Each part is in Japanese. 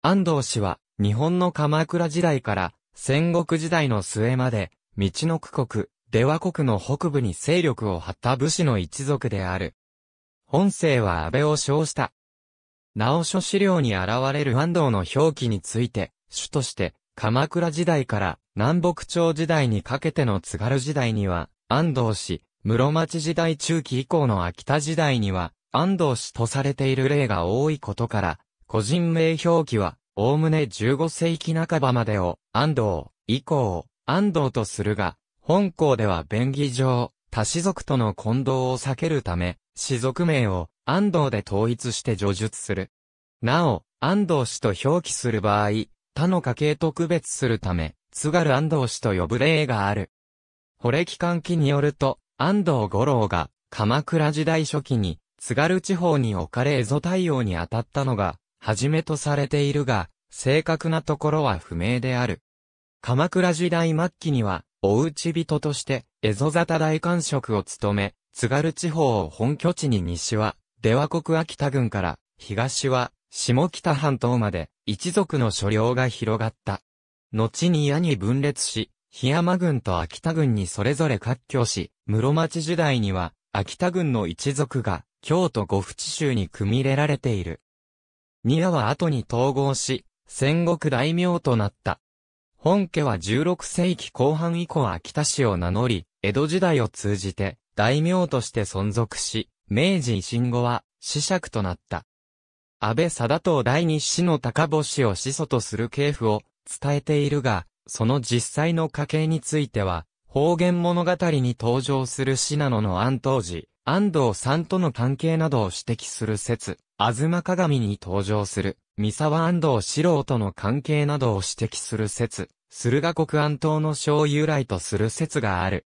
安藤氏は、日本の鎌倉時代から戦国時代の末まで、道の区国、出羽国の北部に勢力を張った武士の一族である。本姓は安倍を称した。なお諸資料に現れる安藤の表記について、主として、鎌倉時代から南北朝時代にかけての津軽時代には、安藤氏、室町時代中期以降の秋田時代には、安藤氏とされている例が多いことから、個人名表記は、おおむね15世紀半ばまでを、安藤、以降、安藤とするが、本校では便宜上、他氏族との混同を避けるため、氏族名を安藤で統一して叙述する。なお、安藤氏と表記する場合、他の家系と区別するため、津軽安藤氏と呼ぶ例がある。堀れ期間記によると、安藤五郎が、鎌倉時代初期に、津軽地方に置かれ蝦夷対応に当たったのが、はじめとされているが、正確なところは不明である。鎌倉時代末期には、おうち人として、蝦夷沙汰大官職を務め、津軽地方を本拠地に西は、出羽国秋田郡から、東は、下北半島まで、一族の所領が広がった。後に矢に分裂し、檜山郡と秋田郡にそれぞれ割拠し、室町時代には、秋田郡の一族が、京都五府地州に組み入れられている。宮は後に統合し、戦国大名となった。本家は16世紀後半以降秋田市を名乗り、江戸時代を通じて大名として存続し、明治維新後は死釈となった。安倍貞党第二子の高星を始祖とする系譜を伝えているが、その実際の家系については、方言物語に登場する信濃の安当時、安藤さんとの関係などを指摘する説、あずま鏡に登場する、三沢安藤四郎との関係などを指摘する説、駿河国安島の小由来とする説がある。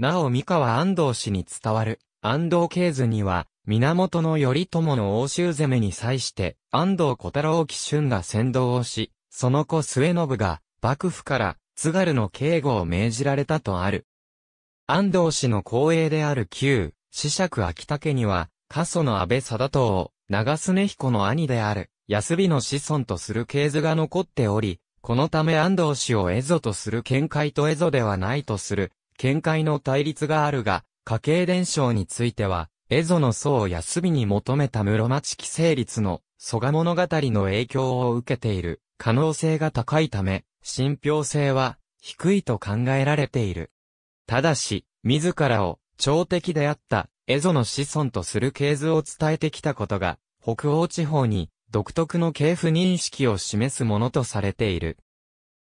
なお三河安藤氏に伝わる、安藤系図には、源頼朝の欧州攻めに際して、安藤小太郎紀春が先導をし、その子末信が、幕府から、津軽の警護を命じられたとある。安藤氏の後衛である旧、子爵秋田家には、過疎の安倍貞党を、長根彦の兄である、安美の子孫とする系図が残っており、このため安藤氏を蝦夷とする見解と蝦夷ではないとする、見解の対立があるが、家系伝承については、蝦夷の僧を安美に求めた室町期成立の、蘇我物語の影響を受けている、可能性が高いため、信憑性は、低いと考えられている。ただし、自らを、朝敵であったエゾの子孫とする系図を伝えてきたことが、北欧地方に独特の系譜認識を示すものとされている。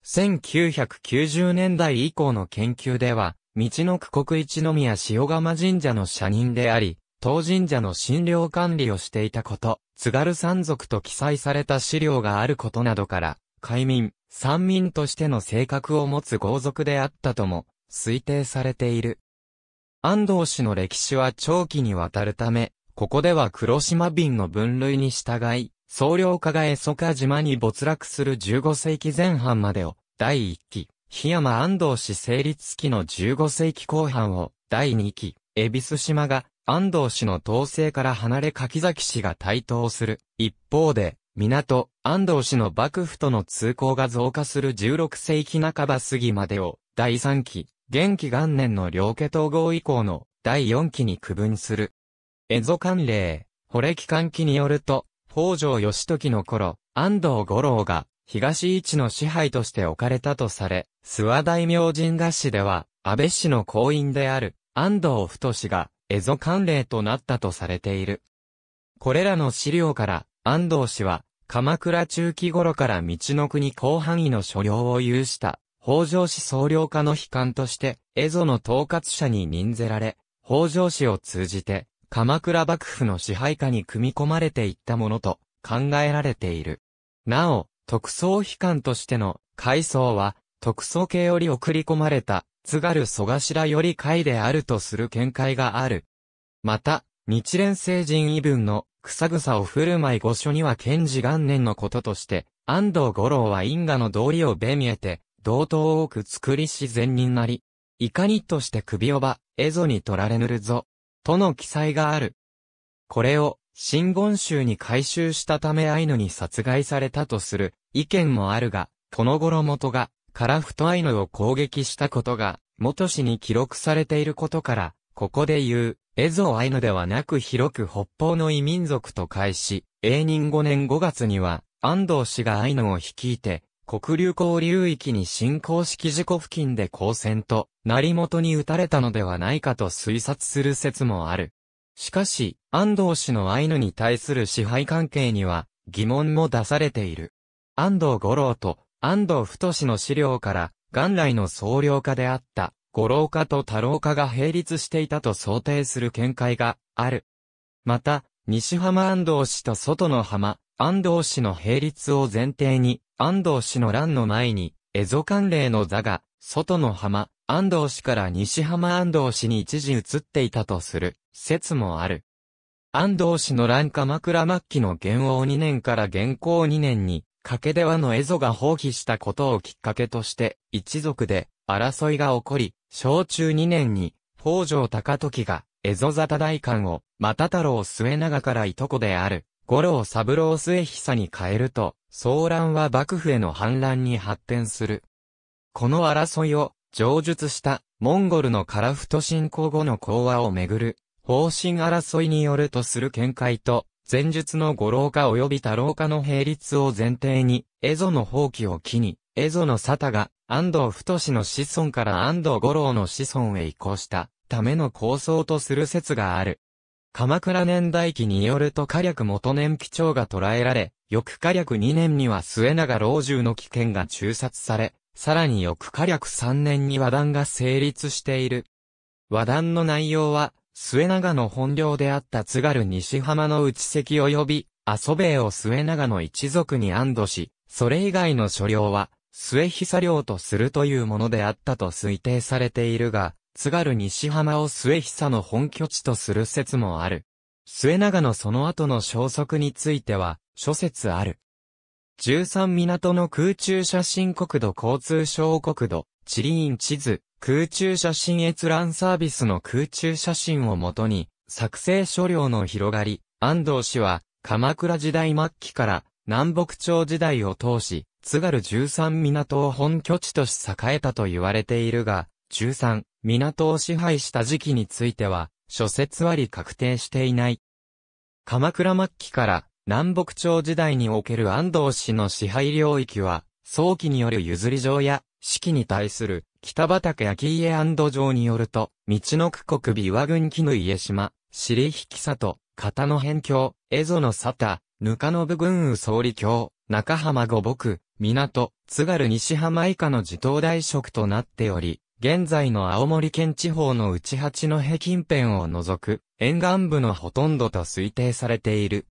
1990年代以降の研究では、道の区国一宮塩釜神社の社人であり、当神社の診療管理をしていたこと、津軽山族と記載された資料があることなどから、海民、山民としての性格を持つ豪族であったとも推定されている。安藤氏の歴史は長期にわたるため、ここでは黒島瓶の分類に従い、総領家が江蘇鹿島に没落する15世紀前半までを、第1期、檜山安藤氏成立期の15世紀後半を、第2期、恵比寿島が、安藤氏の統制から離れ柿崎氏が台頭する。一方で、港、安藤氏の幕府との通行が増加する16世紀半ば過ぎまでを、第3期、元気元年の両家統合以降の第四期に区分する。蝦夷関令、惚れ期間期によると、北条義時の頃、安藤五郎が東一の支配として置かれたとされ、諏訪大明神合氏では、安倍氏の後院である安藤太氏が蝦夷関令となったとされている。これらの資料から、安藤氏は、鎌倉中期頃から道の国広範囲の所領を有した北条氏総領家の悲観として、蝦夷の統括者に任ぜられ、北条氏を通じて、鎌倉幕府の支配下に組み込まれていったものと考えられている。なお、特捜悲観としての階層は、特捜系より送り込まれた、津軽蘇頭より階であるとする見解がある。また、日蓮聖人異文の草草を振る舞い御所には賢治元年のこととして、安藤五郎は因果の道理を弁えて、同等多く作りし善人なり、いかにとして首をば、蝦夷に取られぬるぞ、との記載がある。これを、新言宗に回収したためアイヌに殺害されたとする意見もあるが、この頃元が、カラフトアイヌを攻撃したことが、元氏に記録されていることから、ここで言う、エゾアイヌではなく広く北方の異民族と返し、永仁5年5月には、安藤氏がアイヌを率いて、黒竜江流域に新公式事故付近で光線と、成元に撃たれたのではないかと推察する説もある。しかし、安藤氏のアイヌに対する支配関係には、疑問も出されている。安藤五郎と、安藤太氏の資料から、元来の総領家であった、五郎家と太郎家が並立していたと想定する見解がある。また、西浜安藤氏と外の浜、安藤氏の並立を前提に、安藤氏の乱の前に、蝦夷関連の座が、外の浜、安藤氏から西浜安藤氏に一時移っていたとする説もある。安藤氏の乱鎌倉末期の元王2年から元皇2年に、掛出羽の蝦夷が放棄したことをきっかけとして、一族で争いが起こり、小中2年に、北条高時が、蝦夷座多大官を、又太郎末長からいとこである、五郎三郎末久に変えると、騒乱は幕府への反乱に発展する。この争いを、上述した、モンゴルのカラフト侵攻後の講和をめぐる、方針争いによるとする見解と、前述の五郎家及び太郎家の並立を前提に、蝦夷の放棄を機に、蝦夷の沙汰が、安藤太の子孫から安藤五郎の子孫へ移行した、ための構想とする説がある。鎌倉年代記によると火略元年貴重が捕らえられ、翌火略2年には末永老中の危険が中殺され、さらに翌火略3年に和談が成立している。和談の内容は、末永の本領であった津軽西浜の内関及び、阿蘇米を末永の一族に安堵し、それ以外の所領は、末久領とするというものであったと推定されているが、津軽西浜を末久の本拠地とする説もある。末長のその後の消息については、諸説ある。13港の空中写真国土交通省国土、地理院地図、空中写真閲覧サービスの空中写真をもとに、作成書量の広がり、安藤氏は、鎌倉時代末期から南北朝時代を通し、津軽13港を本拠地とし栄えたと言われているが、13、港を支配した時期については、諸説あり確定していない。鎌倉末期から南北朝時代における安藤氏の支配領域は、早期による譲り状や、四季に対する北畠焼家安藤城によると、道の区国美和郡絹家島、尻引里、片野辺境、江戸の沙田、ぬかの部軍羽総理郷、中浜五木、港、津軽西浜以下の自頭大職となっており、現在の青森県地方の内八戸近辺を除く、沿岸部のほとんどと推定されている。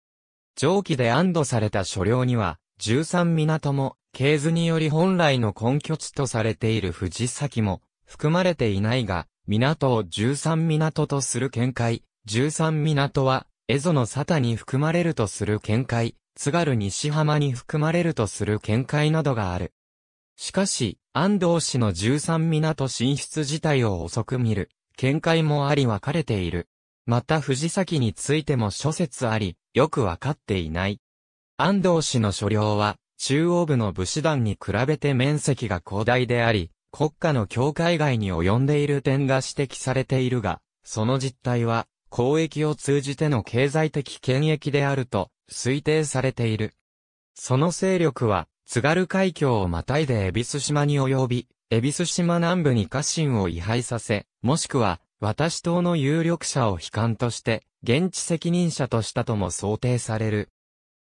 蒸気で安堵された所領には、13港も、系図により本来の根拠地とされている藤崎も、含まれていないが、港を13港とする見解、13港は、蝦夷の沙汰に含まれるとする見解、津軽西浜に含まれるとする見解などがある。しかし、安藤氏の13港進出自体を遅く見る、見解もあり分かれている。また藤崎についても諸説あり、よく分かっていない。安藤氏の所領は、中央部の武士団に比べて面積が広大であり、国家の境界外に及んでいる点が指摘されているが、その実態は、交易を通じての経済的権益であると推定されている。その勢力は津軽海峡をまたいで恵比寿島に及び、恵比寿島南部に家臣を位牌させ、もしくは、私党の有力者を悲観として、現地責任者としたとも想定される。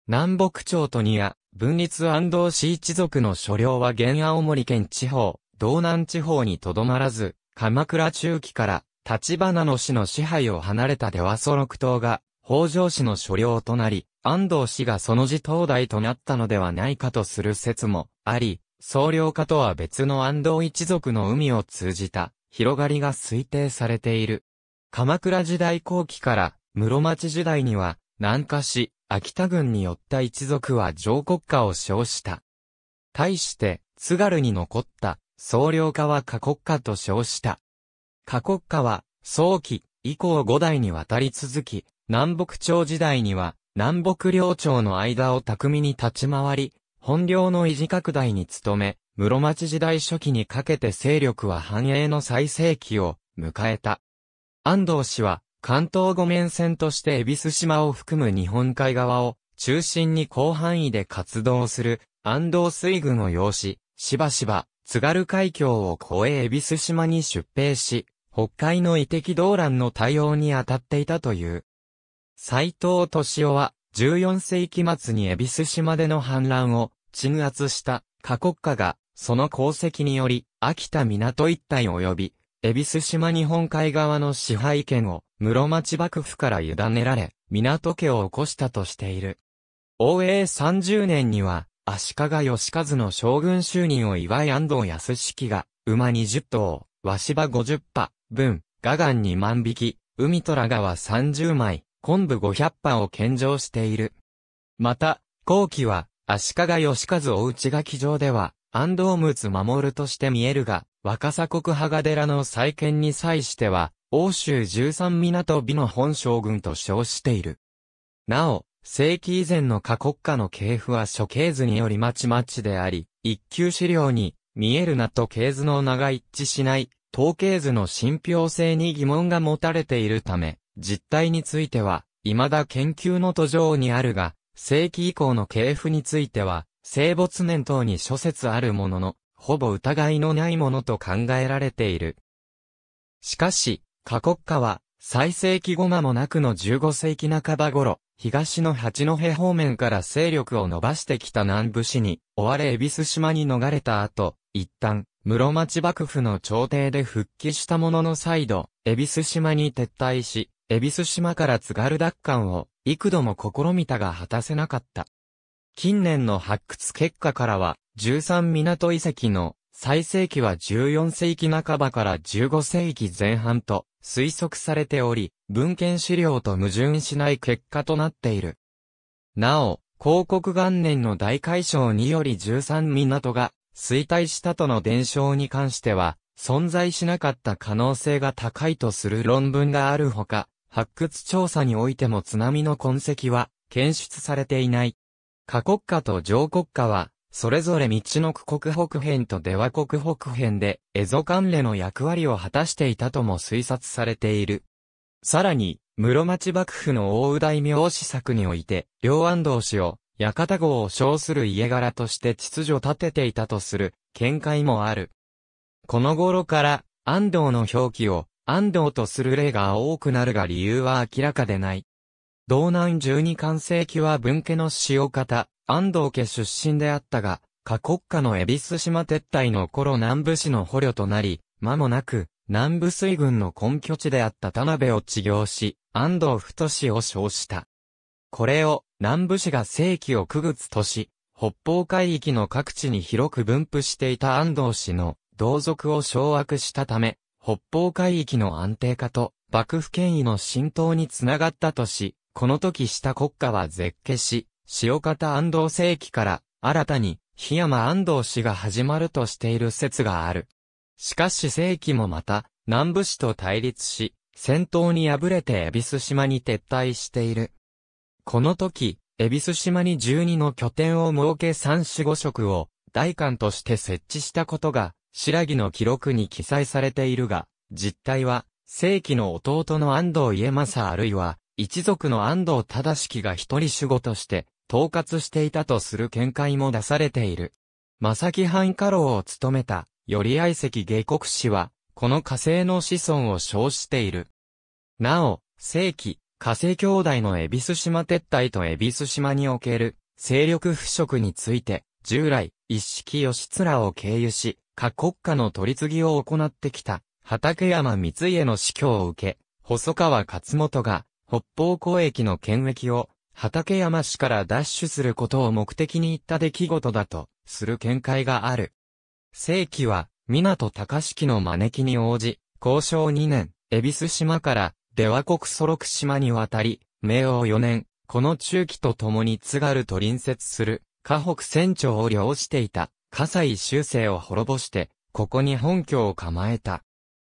南北朝とニア、分立安藤市一族の所領は現青森県地方、道南地方にとどまらず、鎌倉中期から、立花の市の支配を離れた出羽ソ六島が、北条氏の所領となり、安藤氏がその字東大となったのではないかとする説もあり、総領家とは別の安藤一族の海を通じた広がりが推定されている。鎌倉時代後期から室町時代には南下し、秋田軍によった一族は上国家を称した。対して、津軽に残った総領家は過国家と称した。過国家は早期以降五代にわたり続き、南北朝時代には南北領町の間を巧みに立ち回り、本領の維持拡大に努め、室町時代初期にかけて勢力は繁栄の最盛期を迎えた。安藤氏は、関東五面線として恵比寿島を含む日本海側を中心に広範囲で活動する安藤水軍を要し、しばしば津軽海峡を越え恵比寿島に出兵し、北海の遺跡動乱の対応に当たっていたという。斎藤敏夫は、14世紀末に恵比寿島での反乱を鎮圧した過国家が、その功績により、秋田港一帯及び、恵比寿島日本海側の支配権を、室町幕府から委ねられ、港家を起こしたとしている。応永30年には、足利義和の将軍就任を祝い安藤康式が、馬20頭、和芝50羽、分、河岸2万匹、海虎川30枚、昆布500羽を献上している。また、後期は、足利義和ち内垣城では、安藤睦守として見えるが、若狭国羽賀寺の再建に際しては、欧州十三港美の本将軍と称している。なお、世紀以前の過国家の系譜は諸系図によりまちまちであり、一級資料に、見えるなと系図の名が一致しない、統計図の信憑性に疑問が持たれているため、実態については、未だ研究の途上にあるが、世紀以降の系譜については、生没年等に諸説あるものの、ほぼ疑いのないものと考えられている。しかし、過国家は、最盛期後間もなくの15世紀半ば頃、東の八戸方面から勢力を伸ばしてきた南部市に、追われ恵比寿島に逃れた後、一旦、室町幕府の朝廷で復帰したものの再度、恵比寿島に撤退し、恵比寿島から津軽奪還を幾度も試みたが果たせなかった。近年の発掘結果からは、13港遺跡の最盛期は14世紀半ばから15世紀前半と推測されており、文献資料と矛盾しない結果となっている。なお、広告元年の大改称により13港が衰退したとの伝承に関しては、存在しなかった可能性が高いとする論文があるほか、発掘調査においても津波の痕跡は検出されていない。過国家と上国家は、それぞれ道の区国北辺と出羽国北辺で、蝦夷関連の役割を果たしていたとも推察されている。さらに、室町幕府の大宇大名施策において、両安道氏を、館号を称する家柄として秩序立てていたとする、見解もある。この頃から、安道の表記を、安藤とする例が多くなるが理由は明らかでない。道南十二関世紀は文家の塩方、安藤家出身であったが、過国家の恵比寿島撤退の頃南部市の捕虜となり、間もなく、南部水軍の根拠地であった田辺を治療し、安藤太氏を称した。これを、南部市が世紀を区別とし、北方海域の各地に広く分布していた安藤氏の同族を掌握したため、北方海域の安定化と幕府権威の浸透につながったとし、この時した国家は絶景し、塩方安藤世紀から新たに檜山安藤氏が始まるとしている説がある。しかし世紀もまた南部氏と対立し、戦闘に敗れて恵比寿島に撤退している。この時、恵比寿島に12の拠点を設け三種五職を大官として設置したことが白木の記録に記載されているが、実態は、正規の弟の安藤家政あるいは、一族の安藤忠式が一人守護として、統括していたとする見解も出されている。正木藩家老を務めた、寄合席下国氏は、この火星の子孫を称している。なお、正規、火星兄弟の恵比寿島撤退と恵比寿島における、勢力腐食について、従来、一式義面を経由し、各国家の取り次ぎを行ってきた、畠山光家の死去を受け、細川勝元が、北方交易の権益を、畠山氏から奪取することを目的に言った出来事だと、する見解がある。正規は、港高式の招きに応じ、交渉2年、恵比寿島から、出羽国祖禄島に渡り、明王4年、この中期と共に津軽と隣接する、河北船長を漁していた、葛西修正を滅ぼして、ここに本拠を構えた。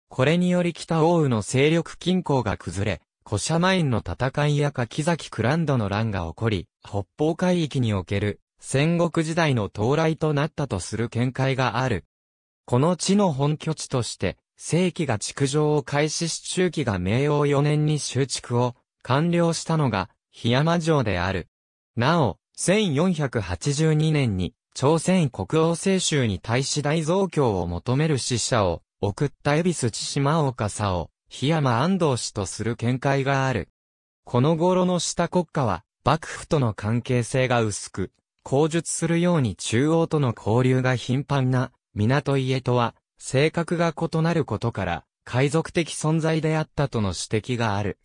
これにより北王宇の勢力均衡が崩れ、古社マインの戦いや柿崎クランドの乱が起こり、北方海域における戦国時代の到来となったとする見解がある。この地の本拠地として、正規が築城を開始し中期が明王4年に修築を完了したのが、檜山城である。なお、1482年に朝鮮国王政州に対し大増強を求める死者を、送った恵比寿千島岡佐を、檜山安藤氏とする見解がある。この頃の下国家は、幕府との関係性が薄く、口述するように中央との交流が頻繁な、港家とは、性格が異なることから、海賊的存在であったとの指摘がある。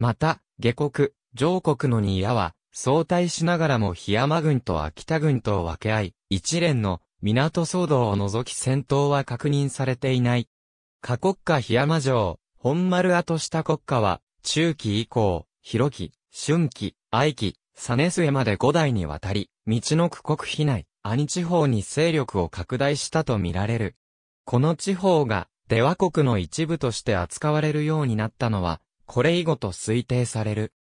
また、下国、上国の庭は、相対しながらも檜山軍と秋田軍とを分け合い、一連の港騒動を除き戦闘は確認されていない。過国家檜山城、本丸跡した国家は、中期以降、広期、春期、愛期、実末まで5代にわたり、道の区国避内、兄地方に勢力を拡大したとみられる。この地方が、出羽国の一部として扱われるようになったのは、これ以後と推定される。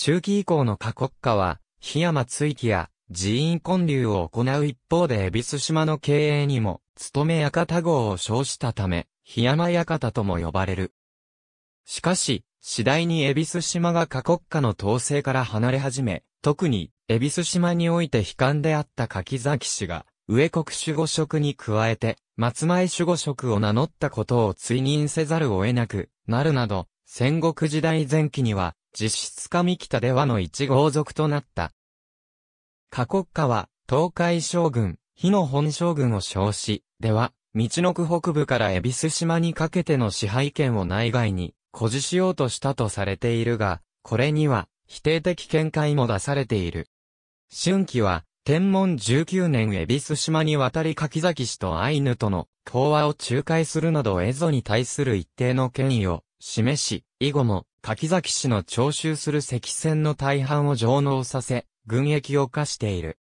中期以降の過国家は、檜山追記や寺院建立を行う一方で恵比寿島の経営にも、勤め館号を称したため、檜山館とも呼ばれる。しかし、次第に恵比寿島が過国家の統制から離れ始め、特に、恵比寿島において悲観であった柿崎氏が、上国守護職に加えて、松前守護職を名乗ったことを追認せざるを得なくなるなど、戦国時代前期には、実質上北ではの一豪族となった。過国家は、東海将軍、日野本将軍を称し、では、道の区北部から恵比寿島にかけての支配権を内外に、誇示しようとしたとされているが、これには、否定的見解も出されている。春季は、天文19年恵比寿島に渡り柿崎氏とアイヌとの講和を仲介するなど蝦夷に対する一定の権威を示し、以後も柿崎市の徴収する石線の大半を上納させ、軍役を課している。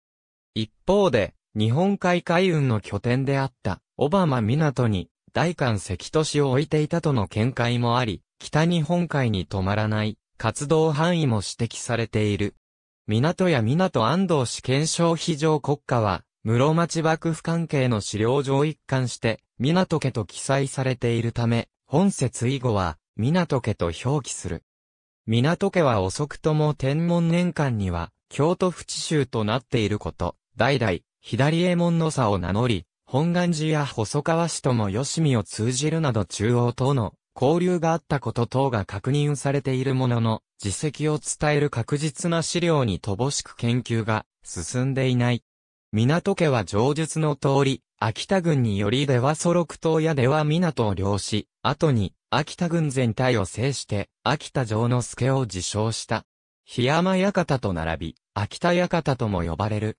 一方で、日本海海運の拠点であった、オバマ港に、大韓石都市を置いていたとの見解もあり、北日本海に止まらない活動範囲も指摘されている。港や港安藤市検証非常国家は、室町幕府関係の資料上一貫して、港家と記載されているため、本節以後は、港家と表記する。港家は遅くとも天文年間には、京都府地州となっていること、代々、左衛門の差を名乗り、本願寺や細川氏とも吉見を通じるなど中央との交流があったこと等が確認されているものの、実績を伝える確実な資料に乏しく研究が進んでいない。港家は上述の通り、秋田軍により出はソロク島や出は港を漁し、後に秋田軍全体を制して、秋田城之助を自称した。檜山館と並び、秋田館とも呼ばれる。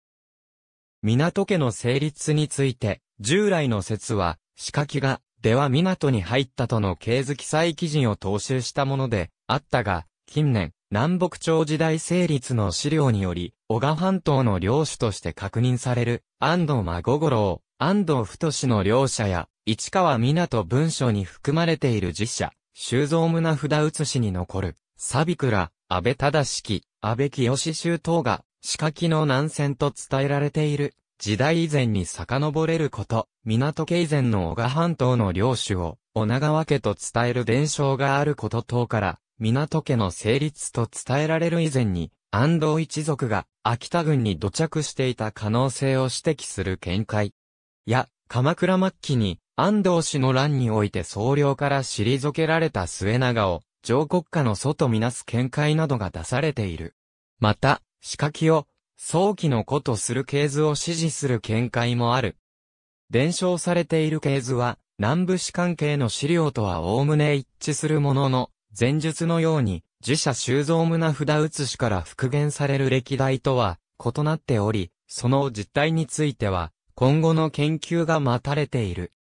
港家の成立について、従来の説は、仕掛けが、では港に入ったとの経図記載記事を踏襲したもので、あったが、近年、南北朝時代成立の資料により、小賀半島の領主として確認される、安藤孫五郎、安藤太の両者や、市川港文書に含まれている実社、修造胸札写しに残る、サビクラ、安倍忠式、安倍清修等が、仕掛きの南線と伝えられている、時代以前に遡れること、港家以前の小賀半島の領主を、女川家と伝える伝承があること等から、港家の成立と伝えられる以前に、安藤一族が秋田軍に土着していた可能性を指摘する見解。や、鎌倉末期に安藤氏の乱において総領から退けられた末長を、上国家の祖とみなす見解などが出されている。また、仕掛けを、早期の子とする系図を支持する見解もある。伝承されている系図は、南部史関係の資料とは概ね一致するものの、前述のように、自社修造無札写しから復元される歴代とは異なっており、その実態については、今後の研究が待たれている。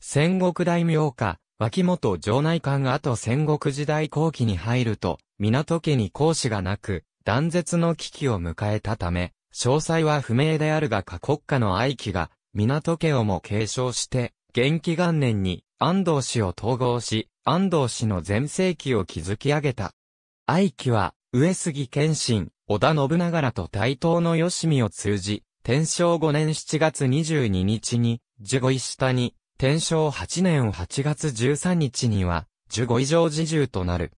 戦国大名家、脇本城内館後戦国時代後期に入ると、港家に講師がなく、断絶の危機を迎えたため、詳細は不明であるが過国家の愛機が、港家をも継承して、元気元年に安藤氏を統合し、安藤氏の全盛期を築き上げた。愛機は、上杉謙信、織田信長らと対等の吉見を通じ、天正5年7月22日に、十五位下に、天正8年8月13日には、15以上自重となる。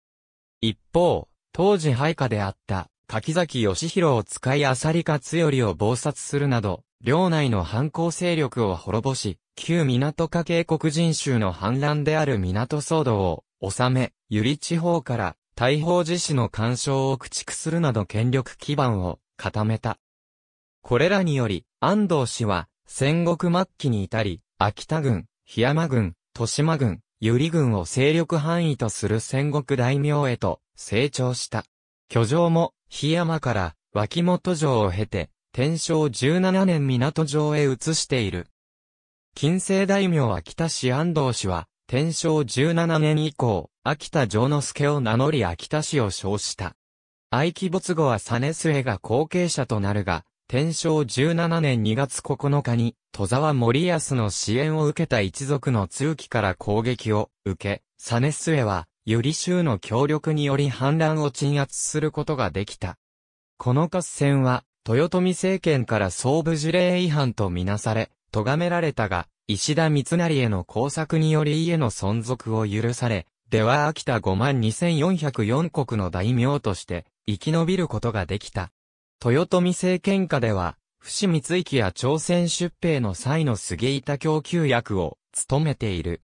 一方、当時配下であった、柿崎義弘を使い浅利勝頼を謀殺するなど、領内の反抗勢力を滅ぼし、旧港家渓国人衆の反乱である港騒動を、収め、由利地方から、大砲自死の干渉を駆逐するなど権力基盤を固めた。これらにより、安藤氏は、戦国末期に至り、秋田軍、檜山軍、豊島軍、由利軍を勢力範囲とする戦国大名へと成長した。居城も、檜山から脇本城を経て、天正17年港城へ移している。近世大名秋田市安藤氏は、天正17年以降、秋田城之助を名乗り秋田氏を称した。愛希没後は実末が後継者となるが、天正17年2月9日に、戸沢森康の支援を受けた一族の通期から攻撃を受け、サネスエは、ユリ州の協力により反乱を鎮圧することができた。この合戦は、豊臣政権から総武事例違反とみなされ、咎められたが、石田三成への工作により家の存続を許され、では秋田5万2404国の大名として、生き延びることができた。豊臣政権下では、伏見津記や朝鮮出兵の際の杉板供給役を務めている。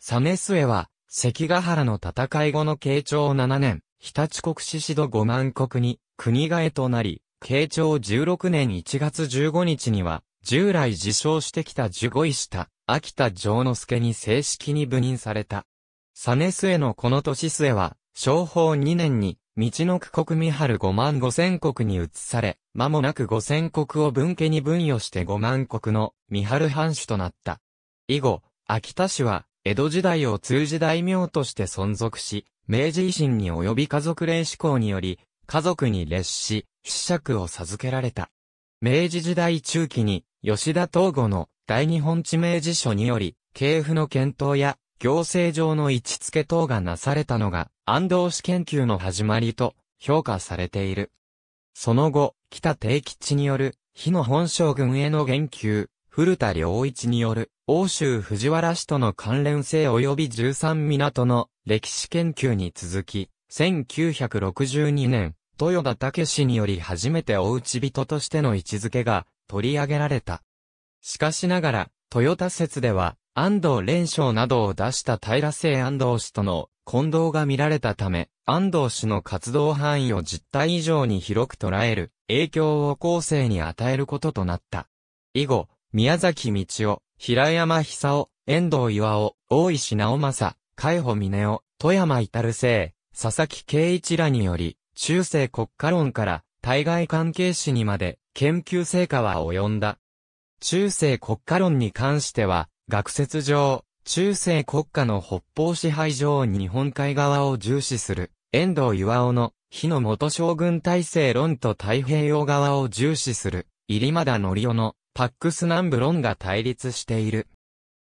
サネスエは、関ヶ原の戦い後の慶長7年、日立国志士度5万国に国替えとなり、慶長16年1月15日には、従来自称してきた十五位下、秋田城之助に正式に部任された。サネスエのこの年末は、商法2年に道の区国三春5万五千国に移され、間もなく五千国を分家に分与して5万国の三春藩主となった。以後、秋田市は、江戸時代を通じ大名として存続し、明治維新に及び家族霊志向により、家族に列し、子爵を授けられた。明治時代中期に、吉田東吾の大日本地名辞書により、系譜の検討や行政上の位置付け等がなされたのが、安藤氏研究の始まりと評価されている。その後、北定吉による、日野本省軍への言及、古田良一による、欧州藤原氏との関連性及び13港の歴史研究に続き、1962年、豊田武氏により初めておうち人としての位置づけが取り上げられた。しかしながら、豊田説では、安藤連勝などを出した平成安藤氏との混同が見られたため、安藤氏の活動範囲を実態以上に広く捉える影響を後世に与えることとなった。以後、宮崎道夫、平山久夫、遠藤岩尾、大石直政、海保峰夫、富山至生、佐々木圭一らにより、中世国家論から対外関係史にまで研究成果は及んだ。中世国家論に関しては、学説上、中世国家の北方支配上日本海側を重視する、遠藤岩尾の、日の元将軍体制論と太平洋側を重視する、入間田則夫の、パックス南部論が対立している。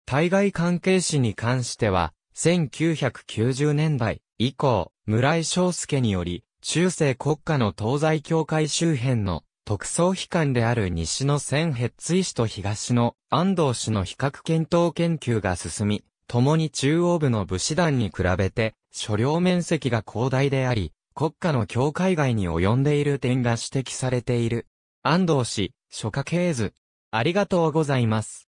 対外関係史に関しては、1990年代以降、村井翔介により、中世国家の東西境界周辺の特捜機関である西の千ヘッツイ氏と東の安藤氏の比較検討研究が進み、共に中央部の武士団に比べて、所領面積が広大であり、国家の境界外に及んでいる点が指摘されている。安藤氏、諸家系図。ありがとうございます。